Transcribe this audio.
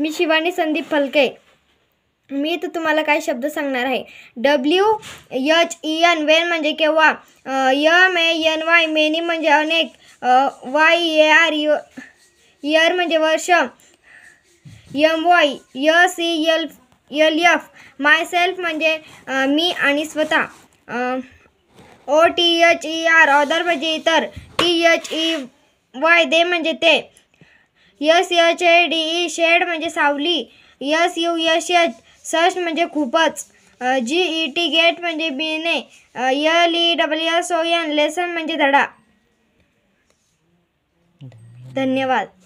मी शिवानी संदीप फलके मी तो तुम्हारा का शब्द संगना है W H E N when के वा यम ए एन वाय मेनी मजे अनेक वाय ए आर यर मजे वर्ष यम वाई य C L L F myself मजे मी आ स्वता O T H E R other मजे इतर T H E Y they मजे ते S H A D E shade मजे सावली यस यू यश यच सच मजे खूपच जी ई टी गेट मजे बीने L E W S O N lesson मजे धडा धन्यवाद